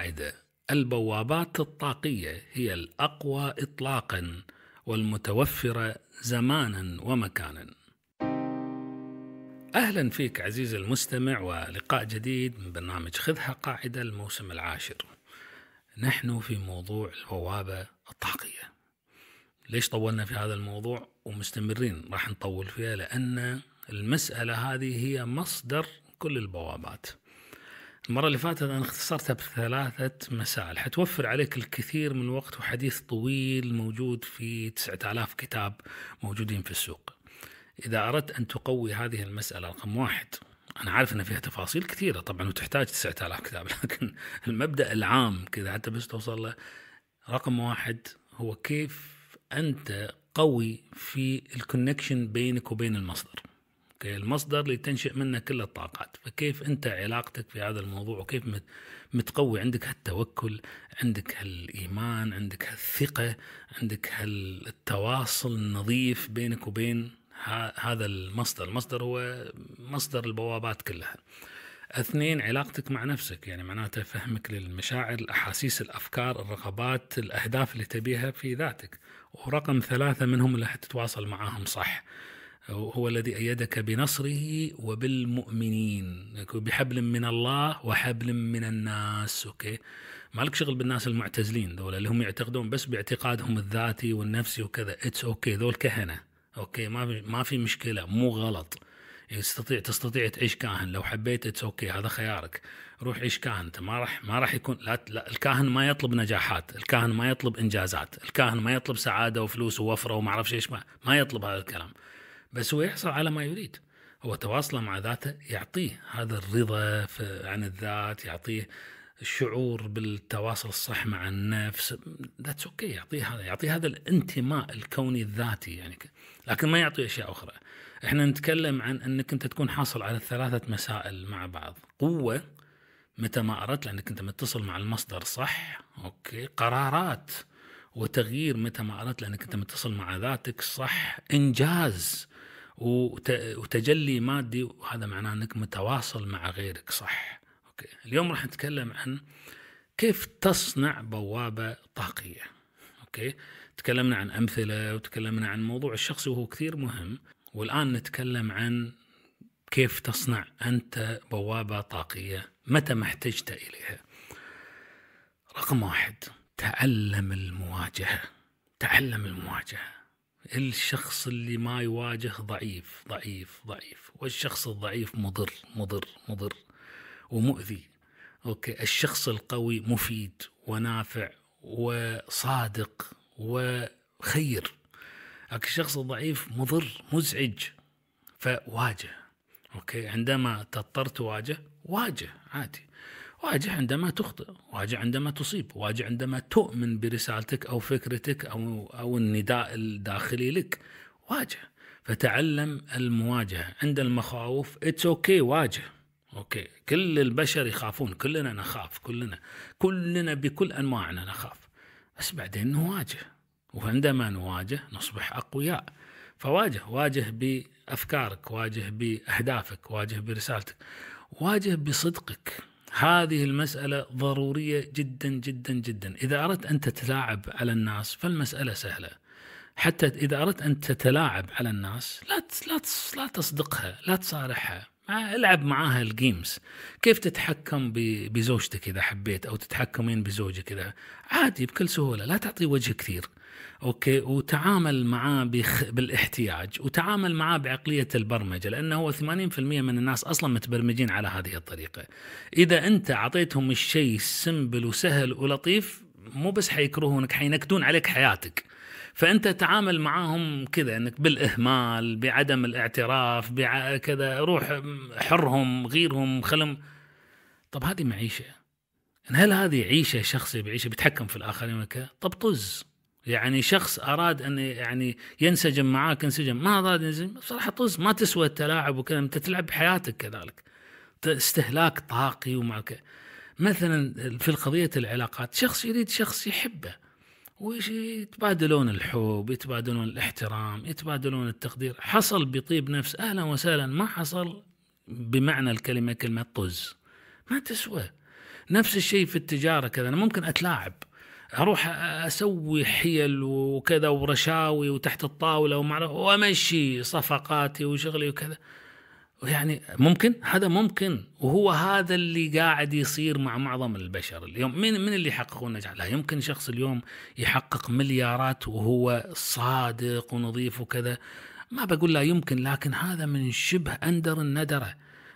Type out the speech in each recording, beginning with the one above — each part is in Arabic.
قاعدة البوابات الطاقية هي الأقوى إطلاقا والمتوفرة زمانا ومكانا أهلا فيك عزيزي المستمع ولقاء جديد من برنامج خذها قاعدة الموسم العاشر نحن في موضوع البوابة الطاقية ليش طولنا في هذا الموضوع ومستمرين راح نطول فيها لأن المسألة هذه هي مصدر كل البوابات المرة اللي فاتت أنا اختصرتها بثلاثة مسائل حتوفر عليك الكثير من الوقت وحديث طويل موجود في 9000 كتاب موجودين في السوق إذا أردت أن تقوي هذه المسألة رقم واحد أنا عارف أن فيها تفاصيل كثيرة طبعا وتحتاج 9000 كتاب لكن المبدأ العام كذا حتى بس توصل له رقم واحد هو كيف أنت قوي في الكونكشن بينك وبين المصدر اوكي المصدر اللي تنشئ منه كل الطاقات فكيف انت علاقتك في هذا الموضوع وكيف متقوي عندك هالتوكل عندك هالايمان عندك هالثقه عندك هالتواصل النظيف بينك وبين هذا المصدر المصدر هو مصدر البوابات كلها اثنين علاقتك مع نفسك يعني معناته فهمك للمشاعر الاحاسيس الافكار الرغبات الاهداف اللي تبيها في ذاتك ورقم ثلاثة منهم اللي حتتواصل معاهم صح هو الذي أيدك بنصره وبالمؤمنين بحبل من الله وحبل من الناس أوكي ما لك شغل بالناس المعتزلين دول اللي هم يعتقدون بس باعتقادهم الذاتي والنفسي وكذا اتس اوكي ذول كهنه اوكي ما في ما في مشكله مو غلط يستطيع تستطيع تعيش كاهن لو حبيت اتس اوكي هذا خيارك روح عيش كاهن انت ما راح ما راح يكون لا, لا الكاهن ما يطلب نجاحات الكاهن ما يطلب انجازات الكاهن ما يطلب سعاده وفلوس ووفره وما اعرف ايش ما, ما يطلب هذا الكلام بس هو يحصل على ما يريد هو تواصله مع ذاته يعطيه هذا الرضا عن الذات يعطيه الشعور بالتواصل الصح مع النفس ذاتس اوكي okay. يعطيه هذا يعطيه هذا الانتماء الكوني الذاتي يعني لكن ما يعطي اشياء اخرى احنا نتكلم عن انك انت تكون حاصل على ثلاثه مسائل مع بعض قوه متى ما اردت لانك انت متصل مع المصدر صح اوكي قرارات وتغيير متى ما اردت لانك انت متصل مع ذاتك صح انجاز وتجلي مادي وهذا معناه انك متواصل مع غيرك صح اوكي اليوم راح نتكلم عن كيف تصنع بوابه طاقيه اوكي تكلمنا عن امثله وتكلمنا عن موضوع الشخصي وهو كثير مهم والان نتكلم عن كيف تصنع انت بوابه طاقيه متى ما احتجت اليها رقم واحد تعلم المواجهه تعلم المواجهه الشخص اللي ما يواجه ضعيف ضعيف ضعيف والشخص الضعيف مضر مضر مضر ومؤذي اوكي الشخص القوي مفيد ونافع وصادق وخير لكن الشخص الضعيف مضر مزعج فواجه اوكي عندما تضطر تواجه واجه عادي واجه عندما تخطئ واجه عندما تصيب واجه عندما تؤمن برسالتك أو فكرتك أو, أو النداء الداخلي لك واجه فتعلم المواجهة عند المخاوف اتس اوكي okay, واجه اوكي كل البشر يخافون كلنا نخاف كلنا كلنا بكل انواعنا نخاف بس بعدين نواجه وعندما نواجه نصبح اقوياء فواجه واجه بافكارك واجه باهدافك واجه برسالتك واجه بصدقك هذه المسألة ضرورية جدا جدا جدا إذا أردت أن تتلاعب على الناس فالمسألة سهلة حتى إذا أردت أن تتلاعب على الناس لا لا تصدقها لا تصارحها العب معاها الجيمز كيف تتحكم بزوجتك اذا حبيت او تتحكمين بزوجك اذا عادي بكل سهوله لا تعطي وجه كثير اوكي وتعامل معاه بخ... بالاحتياج وتعامل معاه بعقليه البرمجه لانه هو 80% من الناس اصلا متبرمجين على هذه الطريقه اذا انت اعطيتهم الشيء سمبل وسهل ولطيف مو بس حيكرهونك حينكدون عليك حياتك فانت تعامل معاهم كذا انك بالاهمال بعدم الاعتراف كذا روح حرهم غيرهم خلهم طب هذه معيشه هل هذه عيشه شخص بعيشه بيتحكم في الاخرين طب طز يعني شخص اراد ان يعني ينسجم معاك انسجم ما اراد ينسجم بصراحه طز ما تسوى التلاعب وكذا انت تلعب بحياتك كذلك استهلاك طاقي ومعك مثلا في قضيه العلاقات شخص يريد شخص يحبه ويتبادلون الحب يتبادلون الاحترام يتبادلون التقدير حصل بطيب نفس أهلا وسهلا ما حصل بمعنى الكلمة كلمة طز ما تسوى نفس الشيء في التجارة كذا أنا ممكن أتلاعب اروح اسوي حيل وكذا ورشاوي وتحت الطاوله وما وامشي صفقاتي وشغلي وكذا يعني ممكن هذا ممكن وهو هذا اللي قاعد يصير مع معظم البشر اليوم من من اللي يحققون النجاح لا يمكن شخص اليوم يحقق مليارات وهو صادق ونظيف وكذا ما بقول لا يمكن لكن هذا من شبه اندر الندره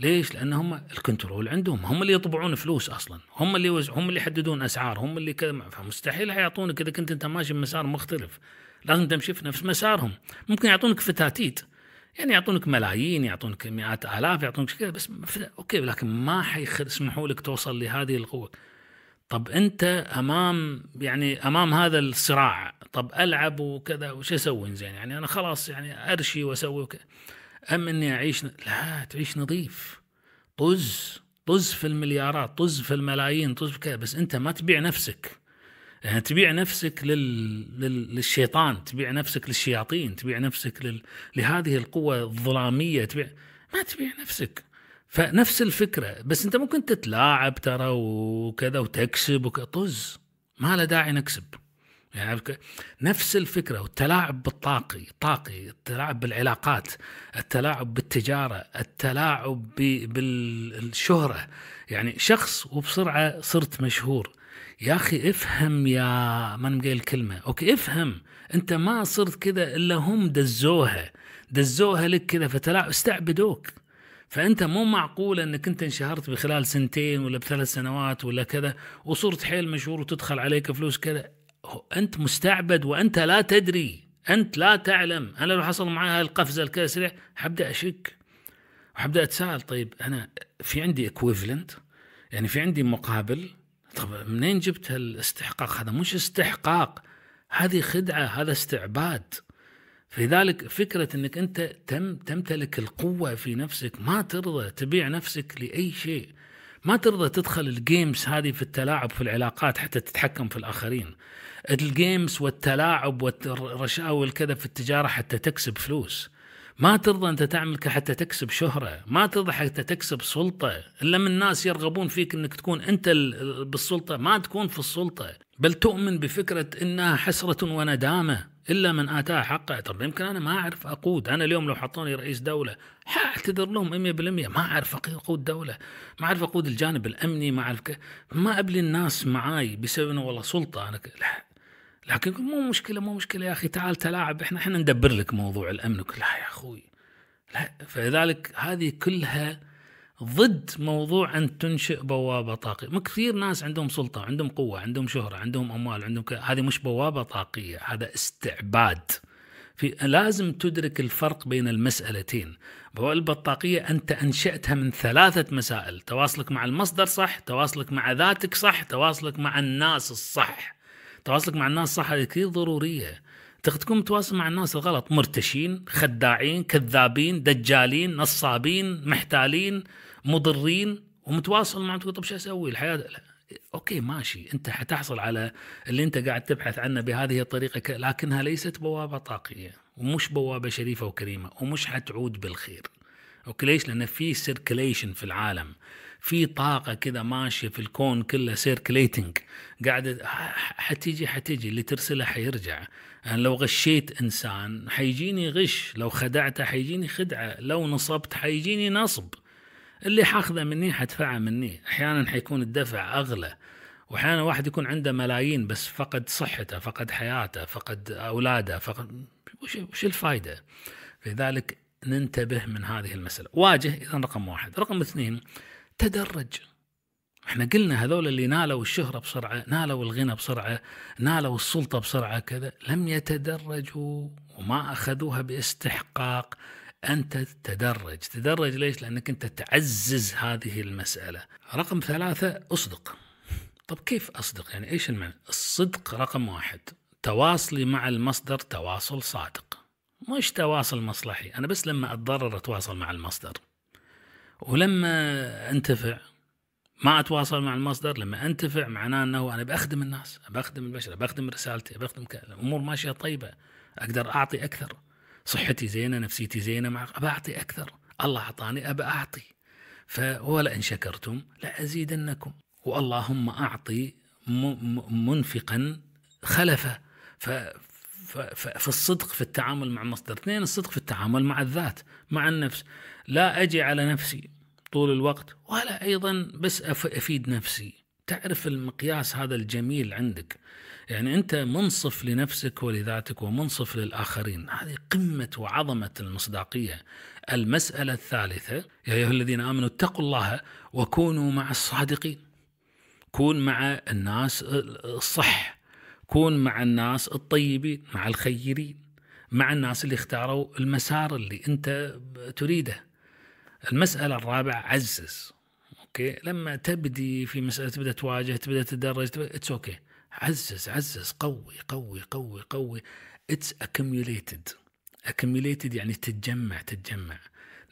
ليش؟ لان هم الكنترول عندهم، هم اللي يطبعون فلوس اصلا، هم اللي وز... هم اللي يحددون اسعار، هم اللي كذا فمستحيل حيعطونك اذا كنت انت ماشي بمسار مختلف، لازم تمشي في نفس مسارهم، ممكن يعطونك فتاتيت يعني يعطونك ملايين يعطونك مئات الاف يعطونك كذا بس اوكي لكن ما حيسمحوا لك توصل لهذه القوه طب انت امام يعني امام هذا الصراع طب العب وكذا وش اسوي زين يعني انا خلاص يعني ارشي واسوي وكذا ام اني اعيش لا تعيش نظيف طز طز في المليارات طز في الملايين طز في كذا بس انت ما تبيع نفسك يعني تبيع نفسك لل... لل... للشيطان تبيع نفسك للشياطين تبيع نفسك لل... لهذه القوة الظلامية تبيع ما تبيع نفسك فنفس الفكرة بس أنت ممكن تتلاعب ترى وكذا وتكسب وكطز ما له داعي نكسب يعني نفس الفكرة والتلاعب بالطاقي طاقي التلاعب بالعلاقات التلاعب بالتجارة التلاعب بالشهرة يعني شخص وبسرعة صرت مشهور يا اخي افهم يا ما انا مقايل الكلمه اوكي افهم انت ما صرت كذا الا هم دزوها دزوها لك كذا فتلا استعبدوك فانت مو معقول انك انت انشهرت بخلال سنتين ولا بثلاث سنوات ولا كذا وصرت حيل مشهور وتدخل عليك فلوس كذا انت مستعبد وانت لا تدري انت لا تعلم انا لو حصل معي هاي القفزه الكذا سريع حبدا اشك وحبدا اتساءل طيب انا في عندي اكويفلنت يعني في عندي مقابل طب منين جبت هالاستحقاق هذا مش استحقاق هذه خدعة هذا استعباد فلذلك فكرة أنك أنت تم تمتلك القوة في نفسك ما ترضى تبيع نفسك لأي شيء ما ترضى تدخل الجيمز هذه في التلاعب في العلاقات حتى تتحكم في الآخرين الجيمز والتلاعب والرشاوي والكذا في التجارة حتى تكسب فلوس ما ترضى أنت تعمل حتى تكسب شهرة ما ترضى حتى تكسب سلطة إلا من الناس يرغبون فيك أنك تكون أنت بالسلطة ما تكون في السلطة بل تؤمن بفكرة أنها حسرة وندامة إلا من آتاه حقه طب يمكن أنا ما أعرف أقود أنا اليوم لو حطوني رئيس دولة حاعتذر لهم 100% ما أعرف أقود دولة ما أعرف أقود الجانب الأمني ما أعرف ما أبلي الناس معاي بسبب أنه والله سلطة أنا ك... لا لكن مو مشكله مو مشكله يا اخي تعال تلاعب احنا احنا ندبر لك موضوع الامن وكل لا يا اخوي لا فلذلك هذه كلها ضد موضوع ان تنشئ بوابه طاقيه، كثير ناس عندهم سلطه، عندهم قوه، عندهم شهره، عندهم اموال، عندهم ك... هذه مش بوابه طاقيه، هذا استعباد. في لازم تدرك الفرق بين المسألتين بوابة الطاقية أنت أنشأتها من ثلاثة مسائل تواصلك مع المصدر صح تواصلك مع ذاتك صح تواصلك مع الناس الصح تواصلك مع الناس صح هذه كثير ضروريه تقدر تكون متواصل مع الناس الغلط مرتشين خداعين كذابين دجالين نصابين محتالين مضرين ومتواصل معهم تقول طب شو اسوي الحياه لا. اوكي ماشي انت حتحصل على اللي انت قاعد تبحث عنه بهذه الطريقه ك... لكنها ليست بوابه طاقيه ومش بوابه شريفه وكريمه ومش حتعود بالخير اوكي ليش؟ لان في سيركليشن في العالم في طاقه كذا ماشيه في الكون كله سيركليتنج قاعده حتيجي حتيجي اللي ترسله حيرجع يعني لو غشيت انسان حيجيني غش لو خدعته حيجيني خدعه لو نصبت حيجيني نصب اللي حاخذه مني حدفعه مني احيانا حيكون الدفع اغلى واحيانا واحد يكون عنده ملايين بس فقد صحته فقد حياته فقد اولاده فقد وش, وش الفائده لذلك ننتبه من هذه المساله واجه اذا رقم واحد رقم اثنين تدرج احنا قلنا هذول اللي نالوا الشهرة بسرعة نالوا الغنى بسرعة نالوا السلطة بسرعة كذا لم يتدرجوا وما أخذوها باستحقاق أنت تتدرج تدرج ليش؟ لأنك أنت تعزز هذه المسألة رقم ثلاثة أصدق طب كيف أصدق؟ يعني إيش المعنى؟ الصدق رقم واحد تواصلي مع المصدر تواصل صادق مش تواصل مصلحي أنا بس لما أتضرر أتواصل مع المصدر ولما انتفع ما اتواصل مع المصدر لما انتفع معناه انه انا بخدم الناس بخدم البشر بخدم رسالتي بخدم امور ماشيه طيبه اقدر اعطي اكثر صحتي زينه نفسيتي زينه مع بعطي اكثر الله اعطاني ابى اعطي فولئن شكرتم لازيدنكم واللهم اعطي منفقا خلفه ف في الصدق في التعامل مع المصدر اثنين الصدق في التعامل مع الذات مع النفس لا أجي على نفسي طول الوقت ولا أيضا بس أفيد نفسي تعرف المقياس هذا الجميل عندك يعني أنت منصف لنفسك ولذاتك ومنصف للآخرين هذه قمة وعظمة المصداقية المسألة الثالثة يا أيها الذين آمنوا اتقوا الله وكونوا مع الصادقين كون مع الناس الصح كون مع الناس الطيبين مع الخيرين مع الناس اللي اختاروا المسار اللي أنت تريده المسألة الرابعة عزز اوكي لما تبدي في مسألة تبدأ تواجه تبدأ تدرج اتس اوكي عزز عزز قوي قوي قوي قوي اتس accumulated accumulated يعني تتجمع تتجمع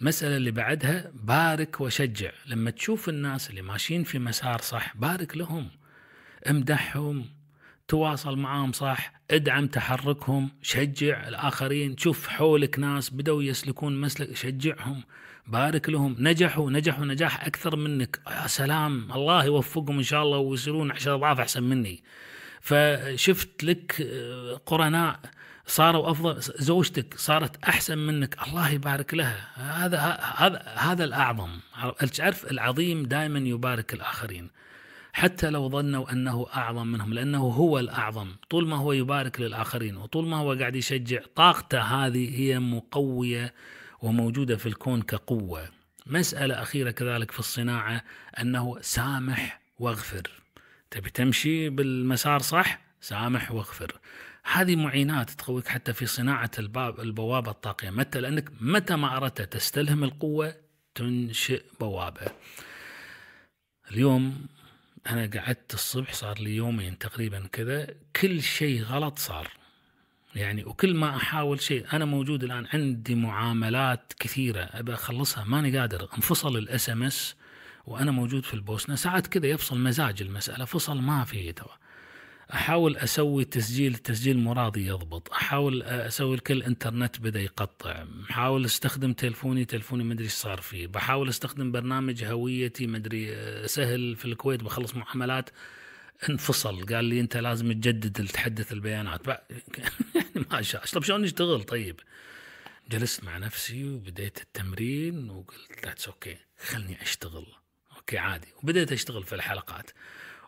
المسألة اللي بعدها بارك وشجع لما تشوف الناس اللي ماشيين في مسار صح بارك لهم امدحهم تواصل معاهم صح ادعم تحركهم شجع الآخرين شوف حولك ناس بدأوا يسلكون مسلك شجعهم بارك لهم نجحوا نجحوا نجاح أكثر منك يا سلام الله يوفقهم إن شاء الله ويصيرون عشر أضعاف أحسن مني فشفت لك آه، قرناء صاروا افضل زوجتك صارت احسن منك الله يبارك لها هذا هذا هذا الاعظم تعرف العظيم دائما يبارك الاخرين حتى لو ظنوا أنه أعظم منهم لأنه هو الأعظم طول ما هو يبارك للآخرين وطول ما هو قاعد يشجع طاقته هذه هي مقوية وموجودة في الكون كقوة مسألة أخيرة كذلك في الصناعة أنه سامح واغفر تبي تمشي بالمسار صح سامح واغفر هذه معينات تقويك حتى في صناعة الباب البوابة الطاقية متى لأنك متى ما أردت تستلهم القوة تنشئ بوابة اليوم انا قعدت الصبح صار لي يومين تقريبا كذا كل شيء غلط صار يعني وكل ما احاول شيء انا موجود الان عندي معاملات كثيره ابى اخلصها ماني قادر انفصل الاس ام اس وانا موجود في البوسنه ساعات كذا يفصل مزاج المساله فصل ما في ترى احاول اسوي تسجيل التسجيل مو راضي يضبط احاول اسوي الكل انترنت بدا يقطع احاول استخدم تلفوني تلفوني مدري ايش صار فيه بحاول استخدم برنامج هويتي مدري آه، سهل في الكويت بخلص معاملات انفصل قال لي انت لازم تجدد تحدث البيانات يعني ما شاء طب شلون نشتغل طيب جلست مع نفسي وبديت التمرين وقلت ذاتس اوكي خلني اشتغل اوكي عادي وبديت اشتغل في الحلقات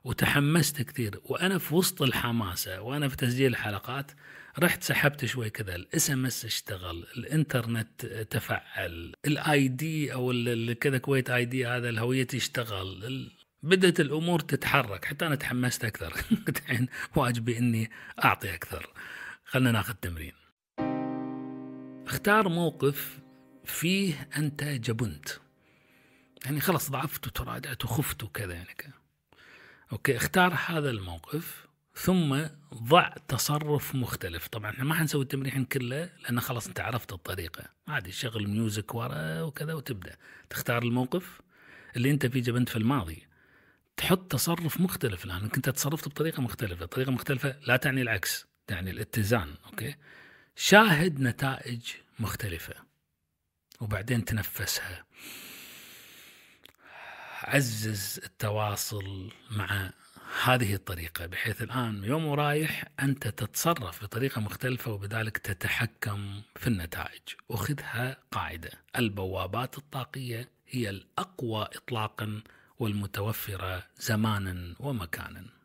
وتحمست كثير وانا في وسط الحماسه وانا في تسجيل الحلقات رحت سحبت شوي كذا الاس ام اس اشتغل الانترنت تفعل الاي دي او كذا كويت اي دي هذا الهويه اشتغل بدات الامور تتحرك حتى انا تحمست اكثر الحين واجبي اني اعطي اكثر خلينا ناخذ تمرين اختار موقف فيه انت جبنت يعني خلاص ضعفت وتراجعت وخفت وكذا يعني كذا اوكي اختار هذا الموقف ثم ضع تصرف مختلف طبعا احنا ما حنسوي التمرين كله لان خلاص انت عرفت الطريقه عادي شغل ميوزك ورا وكذا وتبدا تختار الموقف اللي انت فيه جبنت في الماضي تحط تصرف مختلف لانك انت تصرفت بطريقه مختلفه طريقه مختلفه لا تعني العكس تعني الاتزان اوكي شاهد نتائج مختلفه وبعدين تنفسها عزز التواصل مع هذه الطريقة بحيث الآن يوم ورايح أنت تتصرف بطريقة مختلفة وبذلك تتحكم في النتائج وخذها قاعدة البوابات الطاقية هي الأقوى إطلاقا والمتوفرة زمانا ومكانا